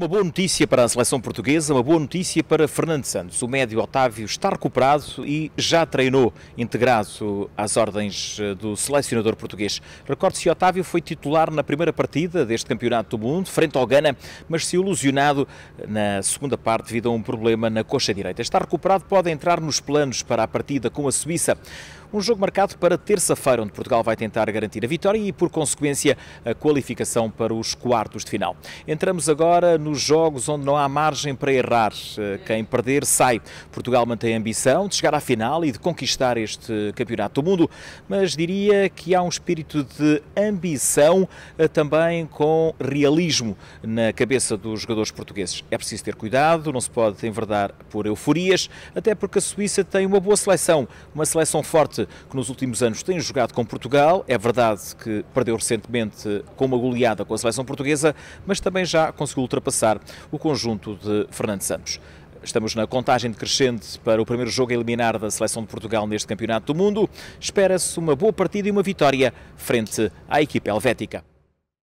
Uma boa notícia para a seleção portuguesa, uma boa notícia para Fernando Santos. O médio Otávio está recuperado e já treinou, integrado às ordens eh, do selecionador português. Recorde-se que Otávio foi titular na primeira partida deste Campeonato do Mundo, frente ao Gana, mas se ilusionado eh, na segunda parte devido a um problema na coxa direita. Está recuperado, pode entrar nos planos para a partida com a Suíça. Um jogo marcado para terça-feira, onde Portugal vai tentar garantir a vitória e, por consequência, a qualificação para os quartos de final. Entramos agora nos jogos onde não há margem para errar. Eh, quem perder sai. Portugal mantém a ambição de chegar à final e de conquistar este campeonato do mundo, mas diria que há um espírito de ambição eh, também com realismo na cabeça dos jogadores portugueses. É preciso ter cuidado, não se pode enverdar por euforias, até porque a Suíça tem uma boa seleção, uma seleção forte que nos últimos anos tem jogado com Portugal. É verdade que perdeu recentemente com uma goleada com a seleção portuguesa, mas também já conseguiu ultrapassar o conjunto de Fernando Santos. Estamos na contagem decrescente para o primeiro jogo a eliminar da seleção de Portugal neste Campeonato do Mundo. Espera-se uma boa partida e uma vitória frente à equipa helvética.